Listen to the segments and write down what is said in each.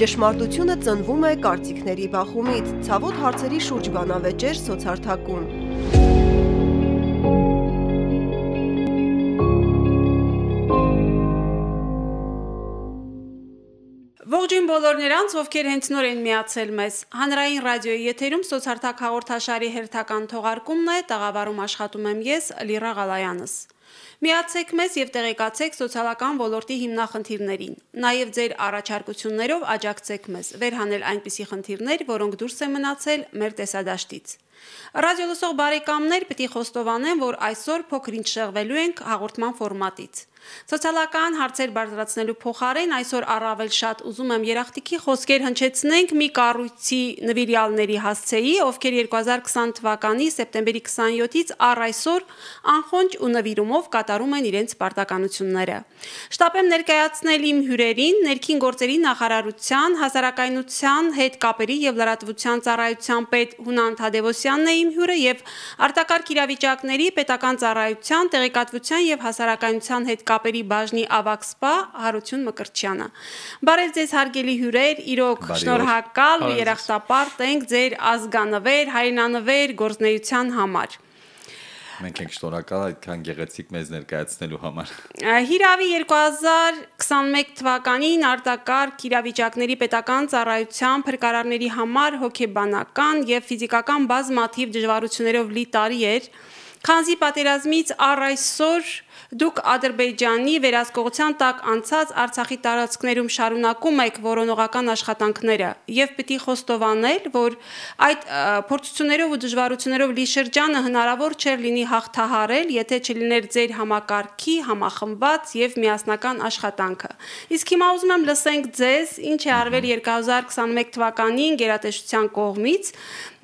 Ճշմարտությունը ծնվում է կարծիքների բախումից, ցավոտ հարցերի շուրջ բանավեճեր սոցարթակում։ Ողջույն բոլոր նրանց, ովքեր հենց նոր են միացել մեզ։ Հանրային ռադիոյի եթերում սոցարտակ հաղորդաշարի հերթական թողարկումն է, տաղավարում աշխատում եմ ես, Լիրա Ղալայանս։ Միացեք մեզ եւ տեղեկացեք սոցիալական ոլորտի հիմնախնդիրներին։ Նաեւ ձեր առաջարկություններով աջակցեք մեզ վերհանել այնպիսի խնդիրներ, որոնք դուրս են մնացել մեր տեսադաշտից։ Ռադիո լսող բարեկամներ պիտի խոստովանեն, որ այսօր փոքրինչ շեղվելու ենք հաղորդման ֆորմատից։ Սոցիալական հարցեր բարձրացնելու փոխարեն այսօր առավել շատ ուզում եմ երախտիկի խոսքեր հնչեցնենք մի կառույցի նվիրյալների հասցեի, ովքեր 2020 թվականի սեպտեմբերի 27-ից առ այսօր անխոնջ ու նվիրումով կա կատարում են իրենց պարտականությունները։ Շտապ եմ ներկայացնել իմ հյուրերին ներքին գործերի նախարարության, հասարակայնության հետ կապերի եւ լրատվության ծառայության պետ Հունան Թադևոսյանն է իմ հյուրը եւ արտակարգ իրավիճակների պետական ծառայության, տեղեկատվության եւ հասարակայնության հետ կապերի բաժնի ավակ սպա Հարություն Մկրտչյանը։ Բարև ձեզ հարգելի հյուրեր, իրոք շնորհակալ ու երախտապարտ ենք ձեր ազգանվեր, հայրենանվեր գործնեության համար։ Մենք ենք շնորհակալ այդքան գեղեցիկ մեզ ներկայացնելու համար։ Հիրավի 2021 թվականին արտակարգ իրավիճակների պետական ծառայության փրկարարների համար հոգեբանական եւ ֆիզիկական բազմաթիվ դժվարություններով լի տարի էր։ Քանզի պատերազմից առ այսօր Դուք Ադրբեջանի վերահսկողության տակ անցած Արցախի տարածքներում շարունակում եք որոնողական աշխատանքները եւ պիտի խոստովանել, որ այդ փորձություններով ու դժվարություններով լի շրջանը հնարավոր չէր լինի հաղթահարել, եթե չլիներ ձեր համակարգի, համախմբած եւ միասնական աշխատանքը։ Իսկ հիմա ուզում եմ լսենք ձեզ, ինչ է արվել 2021 թվականին գերատեսչության կողմից։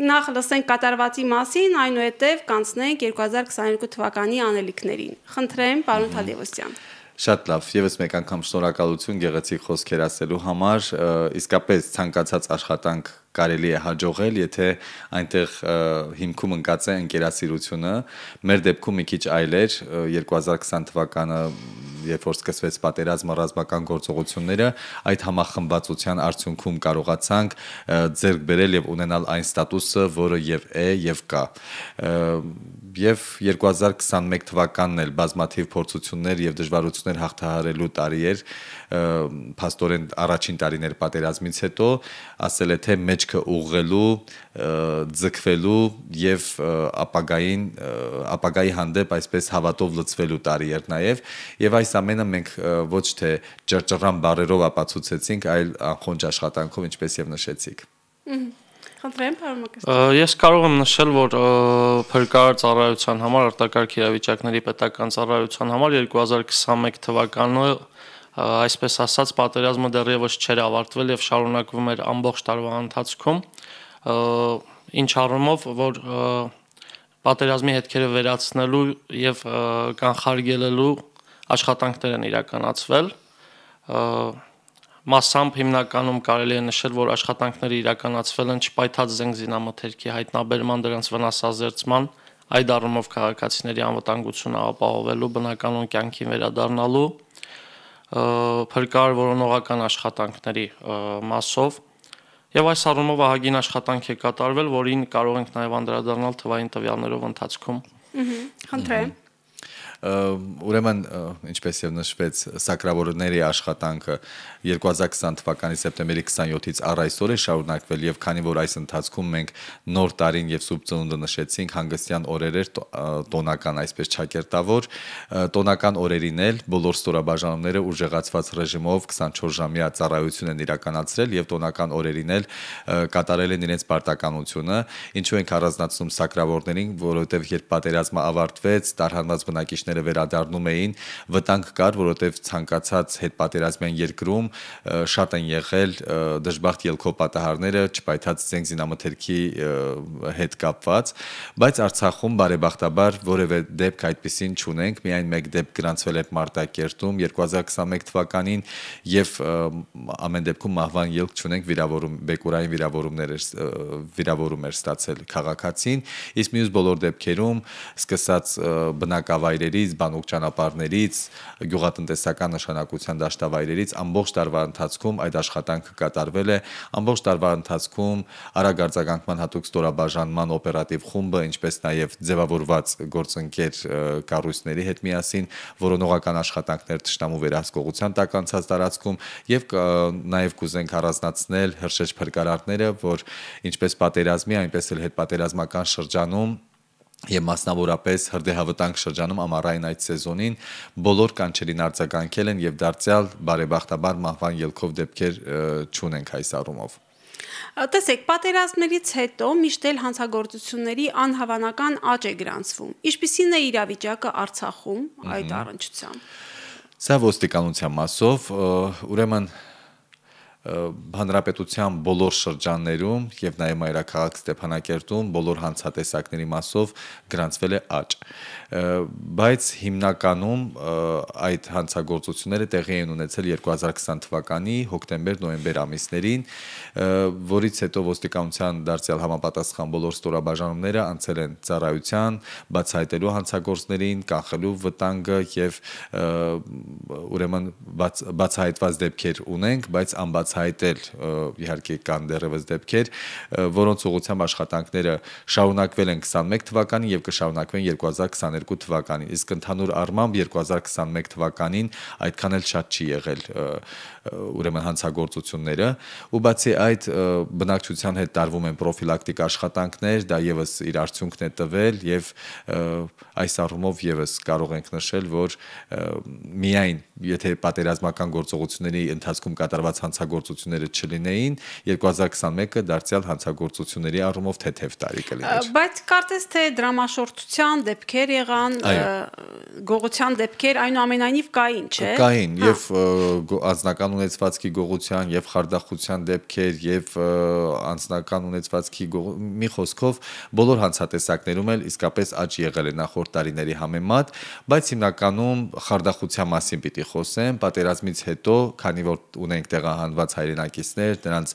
Նախ լսենք կատարվածի մասին, այնուհետև կանցնենք 2022 թվականի անելիքներին։ Խնդրեմ Շնորհակալություն, պարոն Թադևոսյան։ Շատ լավ, եւս մեկ անգամ շնորհակալություն գեղեցիկ խոսքեր ասելու համար։ Իսկապես ցանկացած աշխատանք կարելի է հաջողել, եթե այնտեղ հիմքում ընկած է ընկերասիրությունը։ Մեր դեպքում մի քիչ այլ էր 2020 թվականը, երբ որ սկսվեց պատերազմը, ռազմական գործողությունները, այդ համախմբվածության արդյունքում կարողացանք ձեռք բերել եւ ունենալ այն ստատուսը, որը եւ է եւ կա։ Եվ 2021 թվականն էլ բազմաթիվ փորձություններ եւ դժվարություններ հաղթահարելու տարի էր, փաստորեն առաջին տարիներ պատերազմից հետո, ասել է թե մեջ մեջքը ուղղելու, ձգվելու եւ ապագային ապագայի հանդեպ այսպես հավատով լծվելու տարի էր նաեւ եւ այս ամենը մենք ոչ թե ճրճռան բարերով ապացուցեցինք, այլ անխոնջ աշխատանքով ինչպես եւ նշեցիք։ Խնդրեմ, պարոն Մկրտչյան։ Ես կարող եմ նշել, որ փրկարար ծառայության համար արտակարգ իրավիճակների պետական ծառայության համար 2021 թվականը այսպես ասած պատերազմը դեռևս չէր ավարտվել եւ շարունակվում էր ամբողջ տարվա ընթացքում ինչ առումով որ պատերազմի հետքերը վերացնելու եւ կանխարգելելու աշխատանքներ են իրականացվել մասամբ հիմնականում կարելի է նշել, որ աշխատանքները իրականացվել են չպայթած զենք զինամթերքի հայտնաբերման, դրանց վնասազերծման, այդ առումով քաղաքացիների անվտանգությունը ապահովելու, բնականոն կյանքին վերադառնալու փրկար որոնողական աշխատանքների մասով եւ այս առումով ահագին աշխատանք է կատարվել, որին կարող ենք նաեւ անդրադառնալ թվային տվյալներով ընթացքում։ Հհհ, խնդրեմ։ Ուրեմն, ինչպես եւ նշվեց, սակրավորների աշխատանքը 2020 թվականի սեպտեմբերի 27-ից առ այսօր է շարունակվել եւ քանի որ այս ընթացքում մենք նոր տարին եւ սուբծնունդը նշեցինք, հանգստյան օրեր էր տոնական, այսպես ճակերտավոր, տոնական օրերին էլ բոլոր ստորաբաժանումները ուժեղացված ռեժիմով 24 ժամյա ծառայություն են իրականացրել եւ տոնական օրերին էլ կատարել են իրենց պարտականությունը, ինչու ենք առանձնացնում սակրավորներին, որովհետեւ երբ պատերազմը ավարտվեց, տարհանված բնակիչները ուսանողները վերադառնում էին, վտանգ կար, որովհետև ցանկացած հետպատերազմյան երկրում շատ են եղել դժբախտ ելքոպատահարները, չպայթած ցենք զինամթերքի հետ կապված, բայց Արցախում բարեբախտաբար որևէ դեպք այդպեսին չունենք, միայն մեկ դեպք գրանցվել է Մարտակերտում 2021 թվականին եւ ամեն դեպքում մահվան ելք չունենք վիրավորում բեկուրային վիրավորումներ վիրավորում էր ստացել քաղաքացին, իսկ մյուս բոլոր դեպքերում սկսած բնակավայրերի ծառերից, բանուկ ճանապարհներից, գյուղատնտեսական նշանակության դաշտավայրերից ամբողջ տարվա ընթացքում այդ աշխատանքը կատարվել է։ Ամբողջ տարվա ընթացքում արագարձագանքման հատուկ ստորաբաժանման օպերատիվ խումբը, ինչպես նաև ձևավորված գործընկեր կառույցների հետ միասին որոնողական աշխատանքներ ճշտամու վերահսկողության տակ անցած տարածքում եւ նաեւ կուզենք առանձնացնել հրշեջ փրկարարները, որ ինչպես պատերազմի, այնպես էլ հետպատերազմական շրջանում Եմ մասնավորապես հրդեհավտանգ շրջանում ամառային այդ սեզոնին բոլոր կանչերին արձագանքել են եւ դարձյալ բարեբախտաբար մահվան ելքով դեպքեր չունենք այս առումով։ Տեսեք, պատերազմներից հետո միշտ էլ հանցագործությունների անհավանական աճ է գրանցվում։ Ինչպիսին է իրավիճակը Արցախում այդ առնչությամբ։ Սա ոստիկանության մասով, ուրեմն հանրապետության բոլոր շրջաններում եւ նաեւ մայրաքաղաք Ստեփանակերտում բոլոր հանցատեսակների մասով գրանցվել է աճ բայց հիմնականում այդ հանցագործությունները տեղի են ունեցել 2020 թվականի հոկտեմբեր-նոյեմբեր ամիսներին, որից հետո ոստիկանության դարձյալ համապատասխան բոլոր ստորաբաժանումները անցել են ծառայության, բացահայտելու հանցագործներին, կանխելու վտանգը եւ ուրեմն բաց, բացահայտված դեպքեր ունենք, բայց անբացահայտել իհարկե կան դեռևս դեպքեր, որոնց ուղղությամբ աշխատանքները շարունակվել են 21 թվականին եւ կշարունակվեն 2023 2022 թվականին, իսկ ընդհանուր առմամբ 2021 թվականին այդքան էլ շատ չի եղել ուրեմն հանցագործությունները, ու բացի այդ բնակչության հետ տարվում են պրոֆիլակտիկ աշխատանքներ, դա եւս իր արդյունքն է տվել եւ այս առումով եւս կարող ենք նշել, որ միայն եթե պատերազմական գործողությունների ընթացքում կատարված հանցագործությունները չլինեին, 2021-ը դարձյալ հանցագործությունների առումով թեթև տարի կլիներ։ Բայց կարծես թե դրամաշորթության դեպքեր եղավ եղան գողության դեպքեր այնուամենայնիվ կային, չէ՞։ Կային հա։ եւ անձնական ունեցվածքի գողության եւ խարդախության դեպքեր եւ անձնական ունեցվածքի մի խոսքով բոլոր հանցատեսակներում էլ իսկապես աճ եղել է նախորդ տարիների համեմատ, բայց հիմնականում խարդախության մասին պիտի խոսեմ, պատերազմից հետո, քանի որ ունենք տեղահանված հայրենակիցներ, նրանց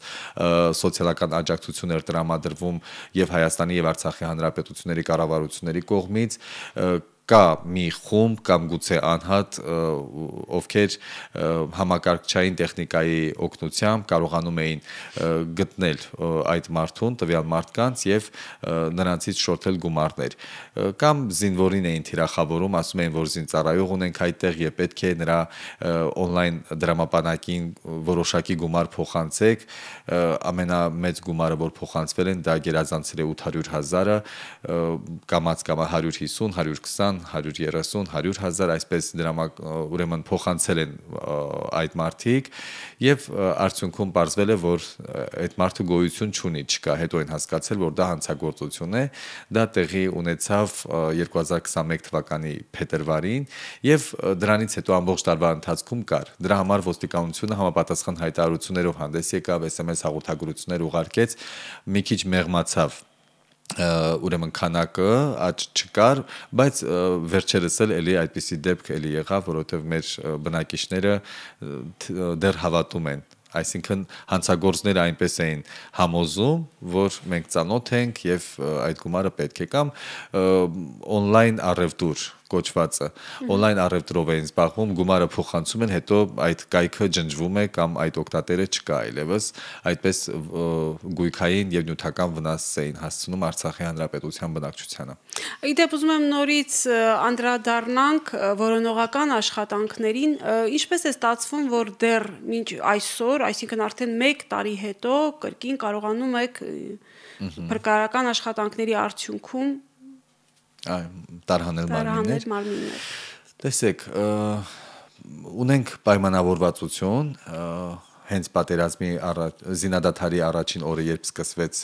սոցիալական աջակցություններ տրամադրվում եւ Հայաստանի եւ Արցախի հանրապետությունների կառավարությունների կողմից, uh, կա մի խումբ կամ գուցե անհատ ովքեր համակարգչային տեխնիկայի օգնությամբ կարողանում էին գտնել այդ մարդուն, տվյալ մարդկանց եւ նրանցից շորթել գումարներ կամ զինվորին էին թիրախավորում, ասում էին, որ զինծառայող ունենք այդտեղ եւ պետք է նրա on-line դրամապանակին որոշակի գումար փոխանցեք, ամենամեծ գումարը, որ փոխանցվել են, դա գերազանցել է 800 000-ը, կամած կամա 150, 120 120, 130, 100 հազար այսպես դրամ ուրեմն փոխանցել են այդ մարդիկ եւ արդյունքում ողջվել է որ այդ մարդու գոյություն չունի, չկա, հետո են հասկացել որ դա հանցագործություն է, դա տեղի ունեցավ 2021 թվականի փետրվարին եւ դրանից հետո ամբողջ տարվա ընթացքում կար։ Դրա համար ոստիկանությունը համապատասխան հայտարարություններով հանդես եկավ, SMS հաղորդագրություններ ուղարկեց, մի քիչ մեղմացավ ուրեմն քանակը աճ չկար, բայց վերջերս էլ էլի այդպիսի դեպք էլի եղավ, որովհետև մեր բնակիչները դեռ հավատում են այսինքն հանցագործները այնպես էին համոզում, որ մենք ծանոթ ենք եւ այդ գումարը պետք է կամ օնլայն առևտուր կոչվածը։ Օնլայն առևտրով էին զբաղվում, գումարը փոխանցում են, հետո այդ կայքը ջնջվում է կամ այդ օկտատերը չկա այլևս, այդպես գույքային եւ նյութական վնաս էին հասցնում Արցախի հանրապետության բնակչությանը։ Իդեպ ուզում եմ նորից անդրադառնանք որոնողական աշխատանքներին, ինչպես է ստացվում, որ դեռ մինչ այսօր, այսինքն արդեն 1 տարի հետո կրկին կարողանում եք փրկարարական աշխատանքների արդյունքում Այո, տարհանել մարմիններ։ Տարհանել մարմիններ։ Տեսեք, ունենք պայմանավորվածություն հենց պատերազմի առաջ զինադատարի առաջին օրը երբ սկսվեց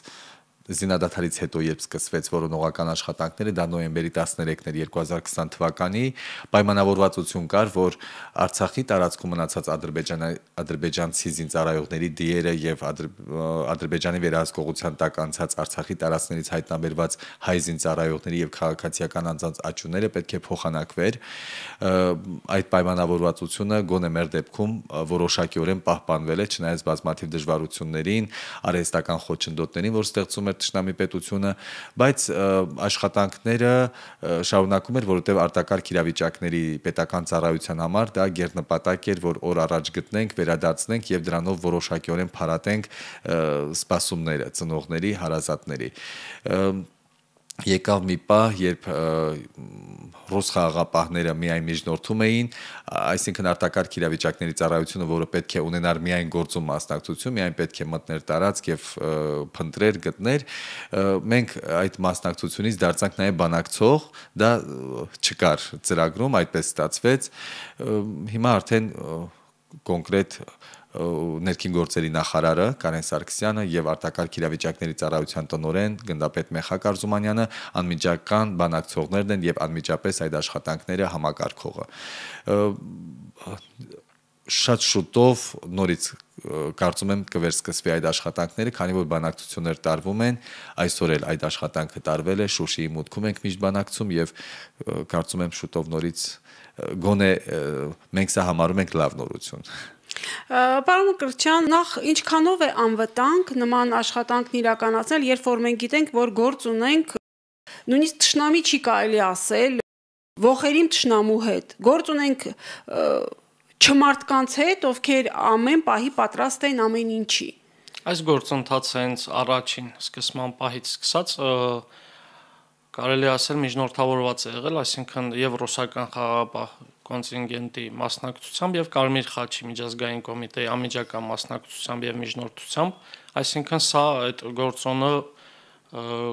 զինադադարից հետո երբ սկսվեց որոնողական աշխատանքները, դա նոյեմբերի 13-ն էր 2020 թվականի, պայմանավորվածություն կար, որ Արցախի տարածքում մնացած ադրբեջանի ադրբեջանցի զինծառայողների դիերը եւ ադրբեջանի վերահսկողության տակ անցած Արցախի տարածքներից հայտնաբերված հայ զինծառայողների եւ քաղաքացիական անձանց աճյունները պետք է փոխանակվեր։ Այդ պայմանավորվածությունը գոնե մեր դեպքում որոշակիորեն պահպանվել է, չնայած բազմաթիվ դժվարություններին, արհեստական խոչընդոտներին, որ ստեղծում եղել ճշնամի պետությունը, բայց աշխատանքները շարունակում էր, որովհետև արտակարգ իրավիճակների պետական ծառայության համար դա գերնպատակ էր, որ օր առաջ գտնենք, վերադարձնենք եւ դրանով որոշակիորեն փարատենք սպասումները ծնողների, հարազատների եկավ մի պահ, երբ ռուս խաղաղապահները միայն միջնորդում էին, այսինքն արտակարգ իրավիճակների ծառայությունը, որը պետք է ունենար միայն գործում մասնակցություն, միայն պետք է մտներ տարածք եւ փնտրեր, գտներ, մենք այդ մասնակցությունից դարձանք նաեւ բանակցող, դա չկար ծրագրում, այդպես ստացվեց։ Հիմա արդեն կոնկրետ ներքին գործերի նախարարը Կարեն Սարգսյանը եւ արտակարգ իրավիճակների ծառայության տնօրեն գնդապետ Մեխակ Արզումանյանը անմիջական բանակցողներն են եւ անմիջապես այդ աշխատանքները համակարգողը շատ շուտով նորից կարծում եմ կվերսկսվի այդ աշխատանքները, քանի որ բանակցություններ տարվում են, այսօր էլ այդ աշխատանքը տարվել է Շուշիի մուտքում ենք միշտ բանակցում եւ կարծում եմ շուտով նորից գոնե մենք սա համարում ենք լավ նորություն։ Պարոն Կրճյան, նախ ինչքանով է անվտանգ նման աշխատանքն իրականացնել, երբ որ մենք գիտենք, որ գործ ունենք նույնիսկ ճշնամի չի կարելի ասել ողերիմ ճշնամու հետ։ Գործ ունենք չմարդկանց հետ, ովքեր ամեն պահի պատրաստ են ամեն ինչի։ Այս գործընթացը հենց առաջին սկսման պահից սկսած կարելի ասել միջնորդավորված է եղել, այսինքն եւ ռուսական խաղապահ կոնտինգենտի մասնակցությամբ եւ Կարմիր խաչի միջազգային կոմիտեի անմիջական մասնակցությամբ եւ միջնորդությամբ, այսինքն սա այդ գործոնը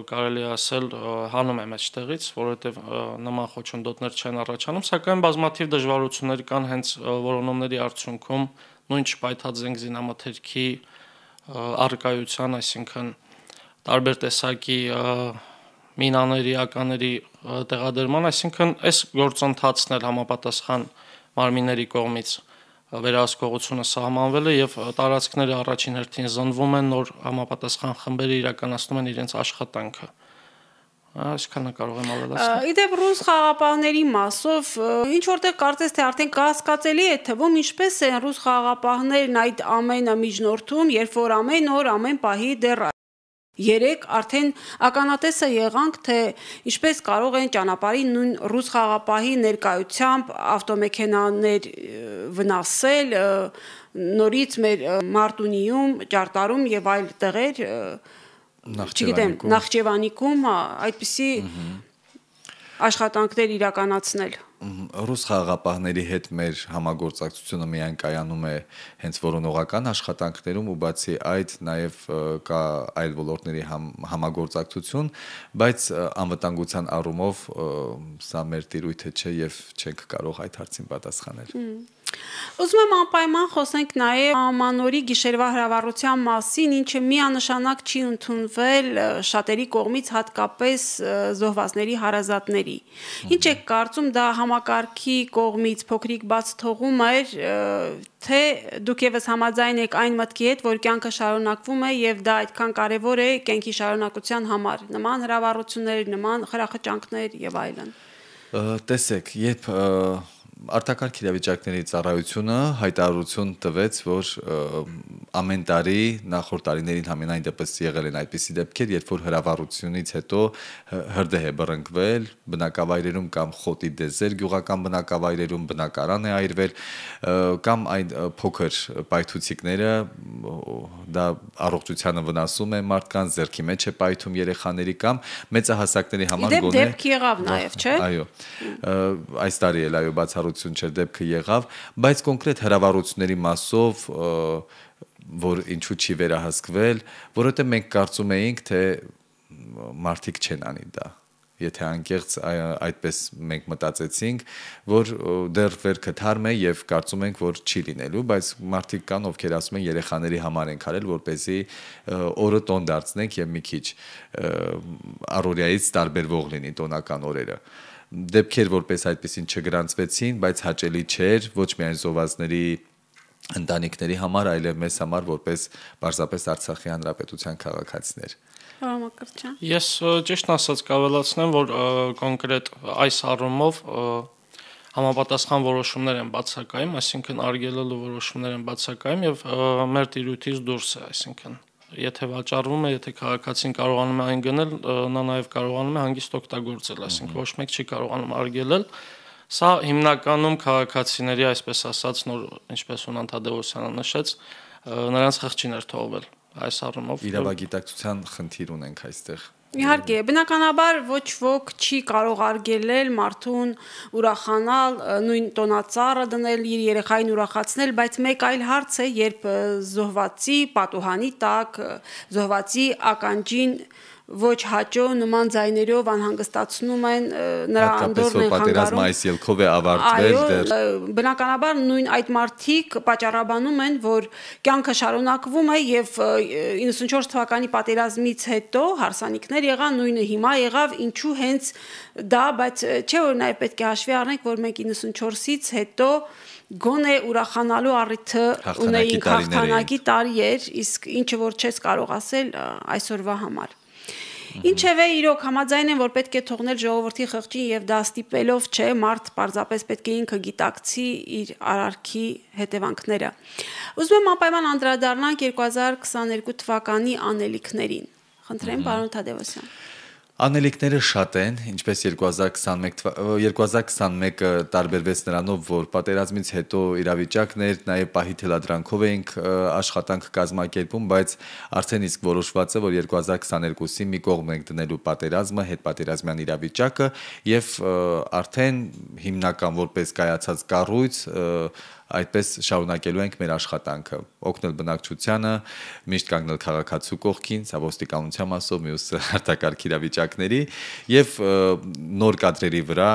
կարելի ասել հանում է մեջտեղից, որովհետև նման խոչընդոտներ չեն առաջանում, սակայն բազմաթիվ դժվարություններ կան հենց որոնումների արդյունքում նույն չպայթաձենք զինամթերքի առկայության, այսինքն տարբեր տեսակի մինաների, ականների տեղադրման, այսինքն այս գործընթացն էլ համապատասխան մարմինների կողմից վերահսկողությունը սահմանվել է եւ տարածքները առաջին հերթին զնվում են նոր համապատասխան խմբերը իրականացնում են իրենց աշխատանքը։ Այսքանը կարող եմ ավելացնել։ Իդեպ ռուս խաղապահների մասով ինչ որտեղ կարծես թե արդեն կասկածելի է թվում ինչպես են ռուս խաղապահներն այդ ամենը միջնորդում, երբ որ ամեն օր ամեն պահի դեռ երեք արդեն ականատեսը եղանք, թե ինչպես կարող են ճանապարհի նույն ռուս խաղապահի ներկայությամբ ավտոմեքենաներ վնասել նորից մեր Մարտունիում, Ճարտարում եւ այլ տեղեր, Նախճեվանիկում, Նախճեվանիկում այդպիսի աշխատանքներ իրականացնել։ Ռուս խաղապահների հետ մեր համագործակցությունը միայն կայանում է հենց որոնողական աշխատանքներում ու բացի այդ նաև կա այլ ոլորտների համ, համագործակցություն, բայց անվտանգության առումով սա մեր տիրույթը չէ եւ չենք կարող այդ հարցին պատասխանել։ Ա, Ուզում եմ անպայման խոսենք նաև ամանորի գիշերվա հրավառության մասին, ինչը միանշանակ չի ընդունվել շատերի կողմից հատկապես զոհվածների հարազատների։ Ինչ է կարծում դա համակարգի կողմից փոքրիկ բաց թողում էր, թե դուք եւս համաձայն եք այն մտքի հետ, որ կյանքը շարունակվում է եւ դա այդքան կարեւոր է կյանքի շարունակության համար, նման հրավառություններ, նման խրախճանքներ եւ այլն։ Տեսեք, երբ արտակարգ իրավիճակների ծառայությունը հայտարարություն տվեց, որ ամեն տարի նախորդ տարիներին համենայն դեպս եղել են այդպիսի դեպքեր, երբ որ հրավառությունից հետո հրդեհ է բռնկվել բնակավայրերում կամ խոտի դեզեր գյուղական բնակավայրերում բնակարան է այրվել կամ այն փոքր պայթուցիկները դա առողջությանը վնասում է մարդկանց зерքի մեջ է պայթում երեխաների կամ մեծահասակների համար գոնե դեպք եղավ նաև, չէ։ Այո։ Այս տարի էլ այո բացառ հնարավորություն չէր, դեպքը եղավ, բայց կոնկրետ հրավառությունների մասով որ ինչու չի վերահսկվել, որովհետեւ մենք կարծում էինք, թե մարդիկ չեն անի դա եթե անկեղծ այդպես մենք մտածեցինք, որ դեռ վեր կթարմ է եւ կարծում ենք, որ չի լինելու, բայց մարդիկ կան, ովքեր ասում են երեխաների համար ենք արել, որպեսզի օրը տոն դարձնենք եւ մի քիչ առօրյայից տարբերվող լինի տոնական օրերը դեպքեր, որպես այդպեսին չգրանցվեցին, բայց հաճելի չէր ոչ միայն զովազների ընտանիքների համար, այլև մեզ համար որպես պարզապես Արցախի հանրապետության քաղաքացիներ։ Համակրճան։ Ես ճիշտ ասած կավելացնեմ, որ կոնկրետ այս առումով համապատասխան որոշումներ են բացակայում, այսինքն արգելելու որոշումներ են բացակայում եւ մեր տիրույթից դուրս է, այսինքն եթե վաճառվում է, եթե քաղաքացին կարողանում է այն գնել, նա նաև կարողանում է հանգիստ օգտագործել, այսինքն ոչ մեկ չի կարողանում արգելել։ Սա հիմնականում քաղաքացիների, այսպես ասած, նոր ինչպես Ունանդադեոսյանը նշեց, նրանց խղճին էր թողվել այս առումով։ Իրավագիտակցության խնդիր ունենք այստեղ Իհարկե, բնականաբար ոչ ոք չի կարող արգելել մարդուն ուրախանալ, նույն տոնածառը դնել, իր երեխային ուրախացնել, բայց մեկ այլ հարց է, երբ զոհվածի պատուհանի տակ, զոհվածի ականջին ոչ հաճո նման ձայներով անհանգստացնում են նրա անդորն են պատերազմը այս ելքով է ավարտվել դեռ բնականաբար նույն այդ մարտիկ պատճառաբանում են որ կյանքը շարունակվում է եւ 94 թվականի պատերազմից հետո հարսանիքներ եղան նույնը հիմա եղավ ինչու հենց դա բայց չէ որ նաեւ պետք է հաշվի առնենք որ մենք 94-ից հետո գոնե ուրախանալու առիթը ունեինք հաղթանակի տարիեր իսկ ինչը որ չես կարող ասել այսօրվա համար Ինչևէ, իրոք համաձայն են, որ պետք է թողնել ժողովրդի խղճին եւ դա ստիպելով չէ, մարդ պարզապես պետք է ինքը գիտակցի իր արարքի հետևանքները։ Ուզում եմ անպայման անդրադառնանք 2022 թվականի անելիքներին։ Խնդրեմ, պարոն Թադևոսյան։ Անելիքները շատ են, ինչպես 2021 2021-ը տարբերվեց նրանով, որ պատերազմից հետո իրավիճակն էր, նաև պահի թելադրանքով էինք աշխատանք կազմակերպում, բայց արդեն իսկ որոշված է, որ 2022-ի մի կողմ ենք դնելու պատերազմը, հետպատերազմյան իրավիճակը եւ արդեն հիմնական որպես կայացած կառույց այդպես շարունակելու ենք մեր աշխատանքը, օգնել բնակչությանը, միշտ կանգնել քաղաքացու կողքին, սա ոստիկանության մասով, մյուս արտակարգ իրավիճակների եւ նոր կադրերի վրա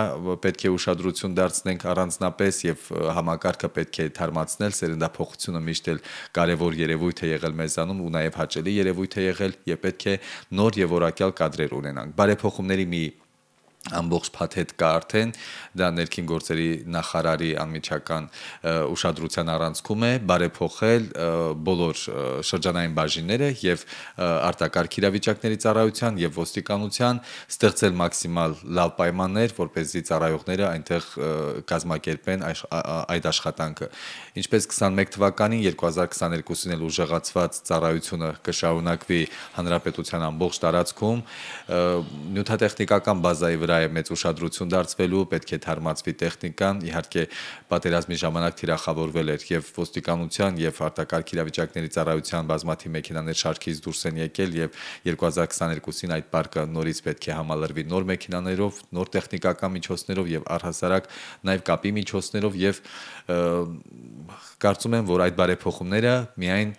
պետք է ուշադրություն դարձնենք առանձնապես եւ համակարգը պետք է թարմացնել, սերնդափոխությունը միշտ էլ կարևոր երևույթ է եղել մեզանում ու նաեւ հաճելի երևույթ է եղել եւ պետք է նոր եւ որակյալ կադրեր ունենանք։ Բարեփոխումների մի ամբողջ փաթեթ կա արդեն դա ներքին գործերի նախարարի անմիջական ուշադրության առանցքում է բարեփոխել բոլոր շրջանային բաժինները եւ արտակարգ իրավիճակների ծառայության եւ ոստիկանության ստեղծել մաքսիմալ լավ պայմաններ որպեսզի ծառայողները այնտեղ կազմակերպեն այդ աշխատանքը ինչպես 21 թվականին 2022-ին էլ ուժեղացված ծառայությունը կշարունակվի հանրապետության ամբողջ տարածքում նյութատեխնիկական բազայի վրա դրա է մեծ ուշադրություն դարձվելու, պետք է թարմացվի տեխնիկան, իհարկե պատերազմի ժամանակ թիրախավորվել էր եւ ոստիկանության եւ արտակարգ իրավիճակների ծառայության բազմաթիվ մեքենաներ շարքից դուրս են եկել եւ 2022-ին այդ պարկը նորից պետք է համալրվի նոր մեքենաներով, նոր տեխնիկական միջոցներով եւ առհասարակ նաեւ կապի միջոցներով եւ կարծում եմ, որ այդ բարեփոխումները միայն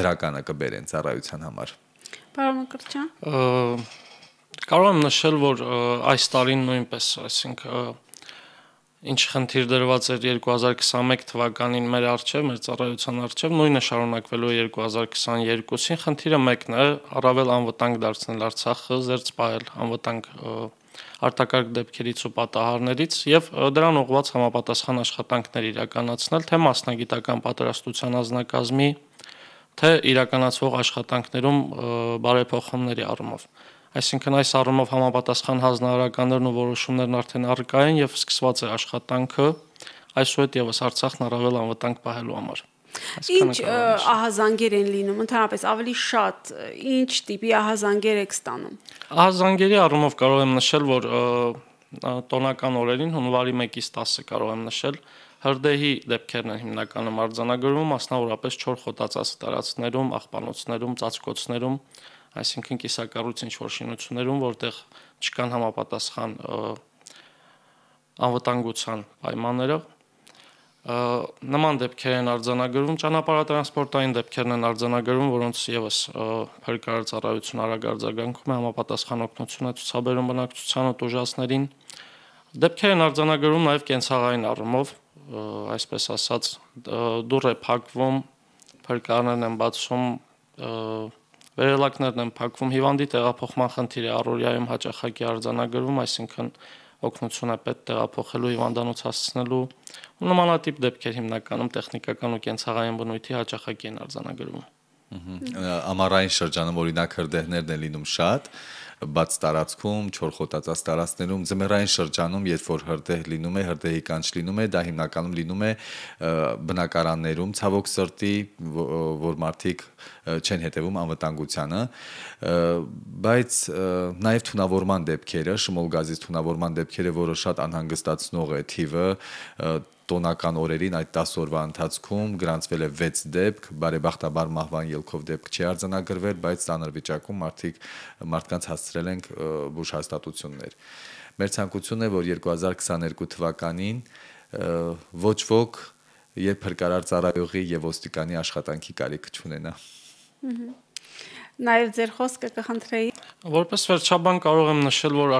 դրականը կբերեն ծառայության համար։ Պարոն Կրճան։ Կարող եմ նշել, որ այս տարին նույնպես, այսինքն ինչ խնդիր դրված էր 2021 թվականին մեր արժե, մեր ծառայության արժե, նույնը շարունակվելու է 2022-ին։ Խնդիրը մեկն է՝ առավել անվտանգ դարձնել Արցախը, զերծ պահել անվտանգ արտակարգ դեպքերից ու պատահարներից եւ դրան ուղղված համապատասխան աշխատանքներ իրականացնել թե մասնագիտական պատրաստության ազնագազմի, թե իրականացվող աշխատանքներում բարեփոխումների առումով։ Այսինքն այս առումով համապատասխան հանրահարականներն ու որոշումներն արդեն առկա են եւ սկսված է աշխատանքը այսուհետ եւս Արցախն առավել անվտանգ պահելու համար։ Ինչ ահազանգեր են լինում, ընդհանրապես ավելի շատ ինչ տիպի ահազանգեր եք ստանում։ Ահազանգերի առումով կարող եմ նշել, որ տոնական օրերին հունվարի 1-ից 10-ը կարող եմ նշել հրդեհի դեպքերն են հիմնականում արձանագրվում, մասնավորապես 4 խոտածածկ տարածքներում, աղբանոցներում, ծածկոցներում, այսինքն կիսակառույց ինչ որ շինություններում, որտեղ չկան համապատասխան անվտանգության պայմանները, նման դեպքեր են արձանագրվում, ճանապարհատրանսպորտային դեպքերն են արձանագրվում, որոնց եւս փրկարար ծառայություն արագ արձագանքում է համապատասխան օգնությունը ցուցաբերում բնակչությանը տոժասներին։ Դեպքեր են արձանագրվում նաեւ կենցաղային առումով, այսպես ասած, դուռ է փակվում, փրկարներն են բացում վերելակներն են փակվում, հիվանդի տեղափոխման խնդիրը առօրյայում հաճախակի արձանագրվում, այսինքն օգնություն է պետք տեղափոխելու հիվանդանոց հասցնելու։ Նմանատիպ դեպքեր հիմնականում տեխնիկական ու կենցաղային բնույթի հաճախակի են արձանագրվում։ Ամառային շրջանում օրինակ հրդեհներն են լինում շատ, բաց տարածքում, չորխոտածած տարածներում, ձմեռային շրջանում, երբ որ հրդեհ լինում է, հրդեհի կանչ լինում է, դա հիմնականում լինում է բնակարաններում, ցավոք սրտի, որ մարդիկ չեն հետևում անվտանգությանը, բայց նաև թունավորման դեպքերը, շմոլ գազից թունավորման դեպքերը, որը շատ անհանգստացնող է թիվը, տոնական օրերին այդ 10 օրվա ընթացքում գրանցվել է 6 դեպք, բարեբախտաբար մահվան ելքով դեպք չի արձանագրվել, բայց ցաներ վիճակում մարդիկ մարդկանց հասցրել ենք բուժ հաստատություններ։ Մեր ցանկությունն է, որ 2022 թվականին ոչ ոք երբ հրկարար ծառայողի եւ ոստիկանի աշխատանքի կարիք չունենա։ Ահա Նաև ձեր խոսքը կխնդրեի։ Որպես վերջաբան կարող եմ նշել, որ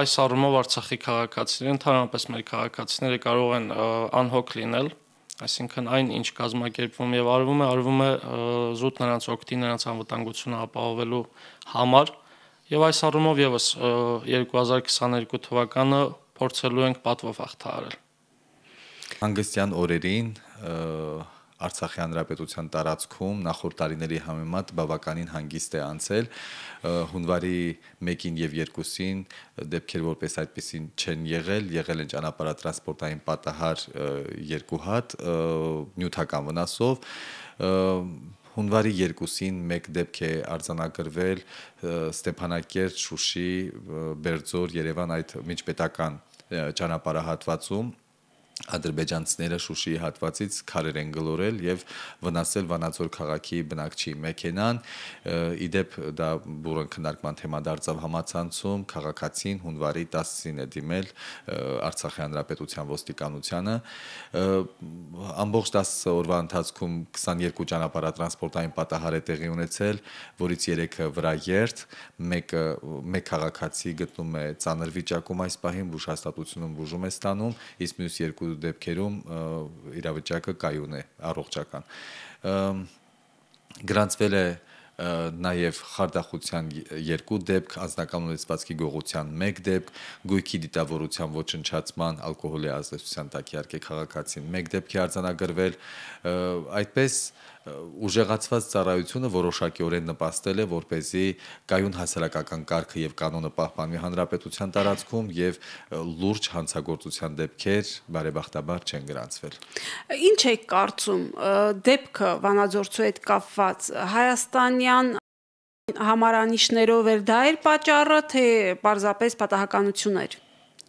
այս առումով Արցախի քաղաքացիները, ընդհանրապես մեր քաղաքացիները կարող են անհոգ լինել, այսինքն այն ինչ կազմակերպվում եւ արվում է, արվում է զուտ նրանց օգտին նրանց անվտանգությունը ապահովելու համար։ Եվ այս առումով եւս 2022 թվականը փորձելու ենք պատվով հաղթահարել։ Հանգստյան օրերին Արցախի հանրապետության տարածքում նախորդ տարիների համեմատ բավականին հանգիստ է անցել հունվարի 1-ին եւ 2-ին դեպքեր որպես այդպեսին չեն եղել, եղել են ճանապարհատրանսպորտային պատահար երկու հատ նյութական վնասով հունվարի 2-ին մեկ դեպք է արձանագրվել Ստեփանակերտ, Շուշի, Բերձոր, Երևան այդ միջպետական ճանապարհահատվածում ադրբեջանցիները Շուշիի հատվածից քարեր են գլորել եւ վնասել Վանաձոր քաղաքի բնակչի մեքենան։ Իդեպ դա բուրըն քննարկման թեմա դարձավ համացանցում, քաղաքացին հունվարի 10-ին է դիմել Արցախի հանրապետության ոստիկանությանը։ Ամբողջ 10 օրվա ընթացքում 22 ճանապարհատրանսպորտային պատահար է տեղի ունեցել, որից 3-ը վրայերթ, մեկը մեկ քաղաքացի գտնում է ծանր վիճակում այս պահին, բուժ հաստատությունում բուժում է ստանում, իսկ մյուս երկու երկու դեպքերում իրավիճակը կայուն է, առողջական։ Գրանցվել է նաև խարդախության երկու դեպք, անձնական ունեցվածքի գողության 1 դեպք, գույքի դիտավորության ոչնչացման, ալկոհոլի ազդեցության տակ իհարկե քաղաքացին 1 դեպքի արձանագրվել, այդպես ուժեղացված ծառայությունը որոշակիորեն նպաստել է որպեսի կայուն հասարակական կարգը եւ կանոնը պահպանվի հանրապետության տարածքում եւ լուրջ հանցագործության դեպքեր բարեբախտաբար չեն գրանցվել։ Ինչ է կարծում դեպքը Վանաձորցու հետ կապված հայաստանյան համարանիշներով էր դա էր պատճառը թե պարզապես պատահականություն էր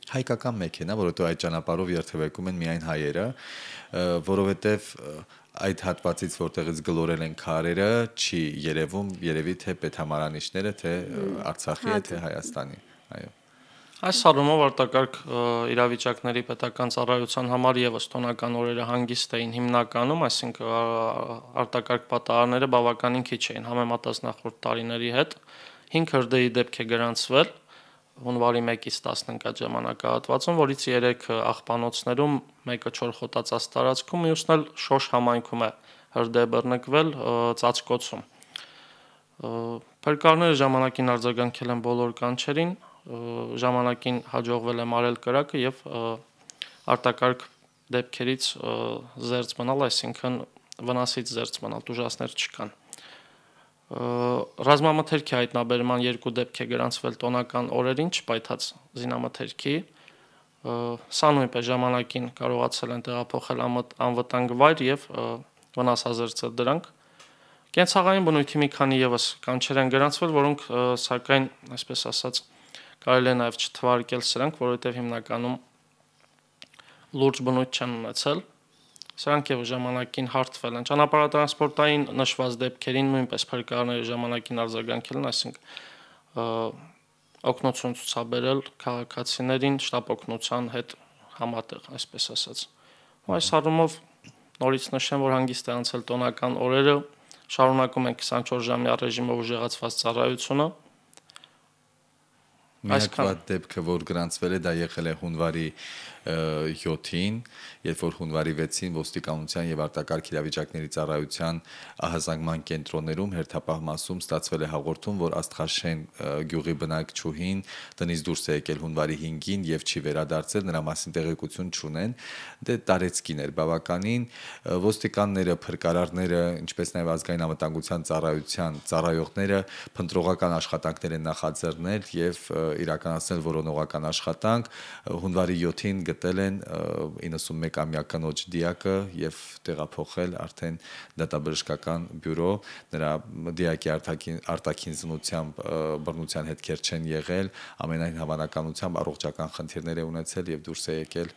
հայկական մեքենա, որովհետև այդ ճանապարհով երթևեկում են միայն հայերը, որովհետև և այդ հատվածից, որտեղից գլորել են քարերը, չի երևում, երևի թե պետհամարանիշները, թե Արցախի է, հա, թե դե։ Հայաստանի։ Այո։ Այս առումով արտակարգ իրավիճակների պետական ծառայության համար եւս տոնական օրերը հանգիստ էին հիմնականում, այսինքն արտակարգ պատահարները բավականին քիչ էին համեմատած նախորդ տարիների հետ։ 5 հրդեհի դեպք է գրանցվել, հունվարի 1-ից 10-նկատ ժամանակահատվածում, որից 3 աղբանոցներում, մեկը չոր խոտածած տարածքում, մյուսն էլ շոշ համայնքում է հրդեբեռնկվել ծածկոցում։ Փրկարները ժամանակին արձագանքել են բոլոր կանչերին, ժամանակին հաջողվել է մարել կրակը եւ արտակարգ դեպքերից զերծ մնալ, այսինքն վնասից զերծ մնալ, դժվարներ չկան ռազմամթերքի հայտնաբերման երկու դեպք է գրանցվել տոնական օրերին չպայթած զինամթերքի սա նույնպես ժամանակին կարողացել են տեղափոխել անվտանգ վայր եւ վնասազերծել դրանք կենցաղային բնույթի մի քանի եւս կանչեր են գրանցվել որոնք սակայն այսպես ասած կարելի է նաեւ չթվարկել սրանք որովհետեւ հիմնականում լուրջ բնույթ չեն ունեցել սրանք եւ ժամանակին հարթվել են։ Ճանապարհատրանսպորտային նշված դեպքերին նույնպես փրկարարների ժամանակին արձագանքել են, այսինքն օգնություն ցուցաբերել քաղաքացիներին շտապ օգնության հետ համատեղ, այսպես ասած։ Ու այս առումով նորից նշեմ, որ հանգիստ է անցել տոնական օրերը, շարունակում ենք 24 ժամյա ռեժիմով ուժեղացված ծառայությունը Միակ վատ դեպքը, որ գրանցվել է, դա եղել է հունվարի 7-ին, երբ որ հունվարի 6-ին ոստիկանության եւ արտակարգ իրավիճակների ծառայության ահազանգման կենտրոններում հերթապահ մասում ստացվել է հաղորդում, որ Աստղաշեն գյուղի բնակչուհին տնից դուրս է եկել հունվարի 5-ին եւ չի վերադարձել, նրա մասին տեղեկություն չունեն։ Դե տարեցկին էր բավականին ոստիկանները, փրկարարները, ինչպես նաեւ ազգային անվտանգության ծառայության ծառայողները փնտրողական աշխատանքներ են նախաձեռնել եւ և իրականացնել որոնողական աշխատանք հունվարի 7-ին գտել են 91-ամյա կնոջ դիակը եւ տեղափոխել արդեն դատաբժշկական բյուրո նրա դիակի արտակին արտակին զնությամբ բռնության հետքեր չեն եղել ամենայն հավանականությամբ առողջական խնդիրներ է ունեցել եւ դուրս է եկել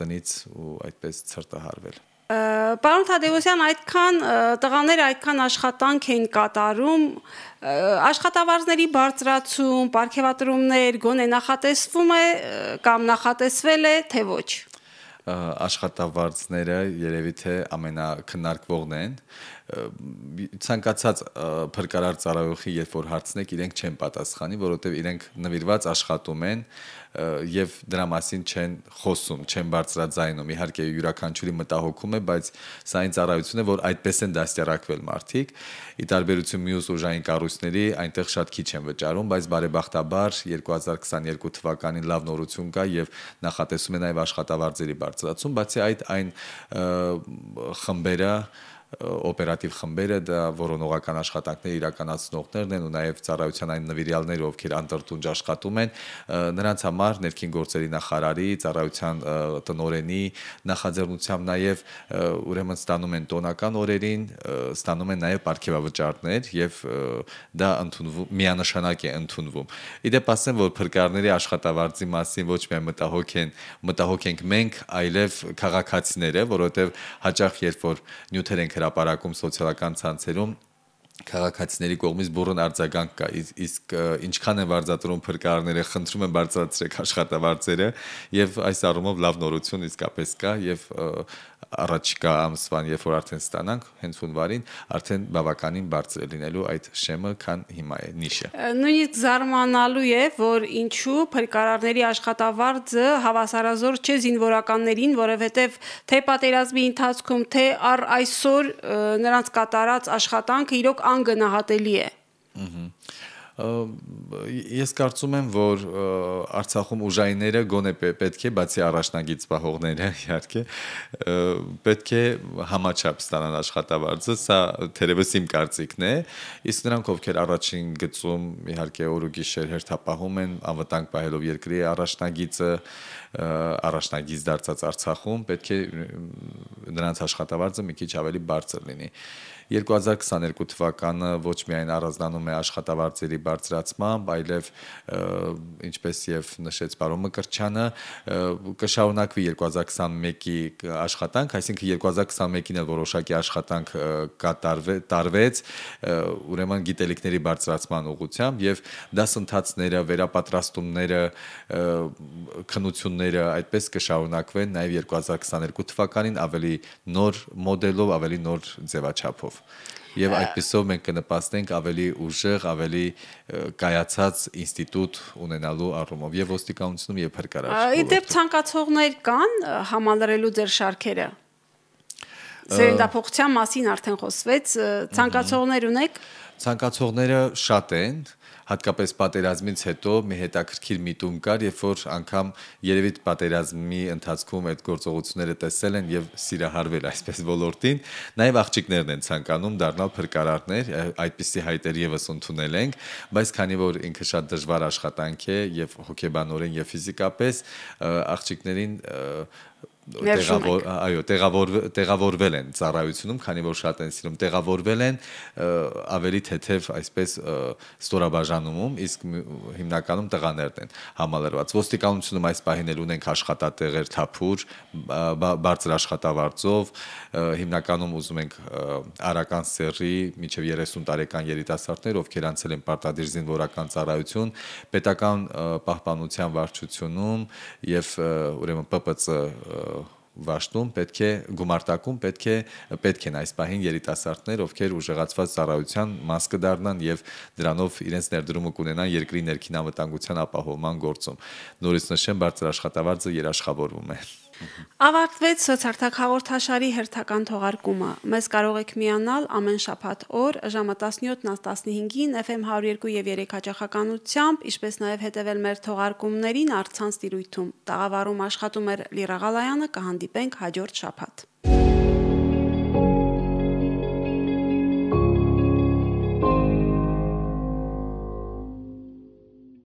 տնից ու այդպես ցրտահարվել Պարոն Թադևոսյան, այդքան տղաները այդքան աշխատանք են կատարում, աշխատավարձների բարձրացում, ապարքեվատրումներ գոնե նախատեսվում է կամ նախատեսվել է, թե ոչ։ Աշխատավարձները երևի թե ամենակնարկվողն են ցանկացած փրկարար ծառայողի երբ որ հարցնեք, իրենք չեն պատասխանի, որովհետև իրենք նվիրված աշխատում են եւ դրա մասին չեն խոսում, չեն բարձրաձայնում։ Իհարկե յուրաքանչյուրի մտահոգում է, բայց սա ինձ առայություն է, որ այդպես են դաստիարակվել մարդիկ։ Ի տարբերություն մյուս ուժային կառույցների, այնտեղ շատ քիչ են վճարում, բայց բարեբախտաբար 2022 թվականին լավ նորություն կա եւ նախատեսում է նաեւ աշխատավարձերի բարձրացում, բացի այդ այն խմբերը օպերատիվ խմբերը դա որոնողական աշխատանքներ իրականացնողներն են ու նաև ծառայության այն նվիրյալները, ովքեր անդրտունջ աշխատում են, նրանց համար ներքին գործերի նախարարի, ծառայության տնորենի նախաձեռնությամբ նաև ուրեմն ստանում են տոնական օրերին, ստանում են նաև ապարքեվավճարներ եւ դա ընդունվում միանշանակ է ընդունվում։ Իդեպ ասեմ, որ փրկարների աշխատավարձի մասին ոչ միայն մտահոգ են, մտահոգ ենք մենք, այլև քաղաքացիները, որովհետեւ հաճախ երբ որ նյութեր ենք հրա հրապարակում սոցիալական ցանցերում քաղաքացիների կողմից բուրըն արձագանք կա իսկ ինչքան են վարձատրում փրկարարները խնդրում են բարձրացրեք աշխատավարձերը եւ այս առումով լավ նորություն իսկապես կա եւ առաջիկա ամսվան երբ որ արդեն ստանանք հենց հունվարին արդեն բավականին բարձր լինելու այդ շեմը քան հիմա է նիշը նույնիսկ զարմանալու է որ ինչու փրկարարների աշխատավարձը հավասարազոր չէ զինվորականներին որովհետեւ թե պատերազմի ընթացքում թե առ այսօր նրանց կատարած աշխատանքը իրոք անգնահատելի է։ Ես կարծում եմ, որ Արցախում ուժայինները գոնե պետք է բացի առաջնագից պահողները, իհարկե, պետք է համաչափ ստանան աշխատավարձը, սա թերևս իմ կարծիքն է։ Իսկ նրանք, ովքեր առաջին գծում իհարկե օրուգիշեր հերթապահում են անվտանգ պահելով երկրի առաջնագիծը, առաջնագիծ դարձած Արցախում, պետք է նրանց աշխատավարձը մի քիչ ավելի բարձր լինի։ Ա, 2022 թվականը ոչ միայն առանձնանում է աշխատավարձերի բարձրացմամբ, այլև ինչպես եւ նշեց պարոն Մկրչյանը, կշարունակվի 2021-ի աշխատանք, այսինքն 2021-ին էլ որոշակի աշխատանք կատարվե տարվեց, ուրեմն գիտելիքների բարձրացման ուղղությամբ եւ դասընթացները, վերապատրաստումները, քննությունները այդպես կշարունակվեն նաեւ 2022 թվականին ավելի նոր մոդելով, ավելի նոր ձևաչափով կերպով։ Եվ այդպեսով մենք կնպաստենք ավելի ուժեղ, ավելի կայացած ինստիտուտ ունենալու առումով եւ ոստիկանությունում եւ հրկարաշ։ Իդեպ ցանկացողներ կան համալրելու ձեր շարքերը։ Զերնդափոխության մասին արդեն խոսվեց, ցանկացողներ ունեք։ Ցանկացողները շատ են, ա, հատկապես պատերազմից հետո մի հետաքրքիր միտում կար, երբ որ անգամ երևի պատերազմի ընթացքում այդ գործողությունները տեսել են եւ սիրահարվել այսպես ոլորտին, նաեւ աղջիկներն են ցանկանում դառնալ փրկարարներ, այդպիսի հայտեր եւս ընդունել ենք, բայց քանի որ ինքը շատ դժվար աշխատանք է եւ հոգեբանորեն եւ ֆիզիկապես աղջիկներին տեղավոր այո տեղավոր տեղավորվել են ծառայությունում քանի որ շատ են սիրում տեղավորվել են ավելի թեթև այսպես ստորաբաժանումում իսկ հիմնականում տղաներն են համալրված ոստիկանությունում այս պահին էլ ունենք աշխատատեղեր թափուր բարձր աշխատավարձով հիմնականում ուզում ենք արական սերի միջև 30 տարեկան երիտասարդներ ովքեր անցել են պարտադիր զինվորական ծառայություն պետական պահպանության վարչությունում եւ ուրեմն ՊՊՑ վաշտում պետք է գումարտակում պետք է պետք են այս պահին երիտասարդներ, ովքեր ուժեղացված ծառայության մաս կդառնան եւ դրանով իրենց ներդրումը կունենան երկրի ներքին անվտանգության ապահովման գործում։ Նորից նշեմ, բարձր աշխատավարձը երաշխավորվում է։ Ավարտվեց սոցարտակ հաղորդաշարի հերթական թողարկումը։ Մեզ կարող եք միանալ ամեն շաբաթ օր ժամը 17-15-ին FM 102 եւ 3 հաճախականությամբ, ինչպես նաեւ հետեւել մեր թողարկումներին առցանց տիրույթում։ Տաղավարում աշխատում էր Լիրա Ղալայանը, կհանդիպենք հաջորդ շաբաթ։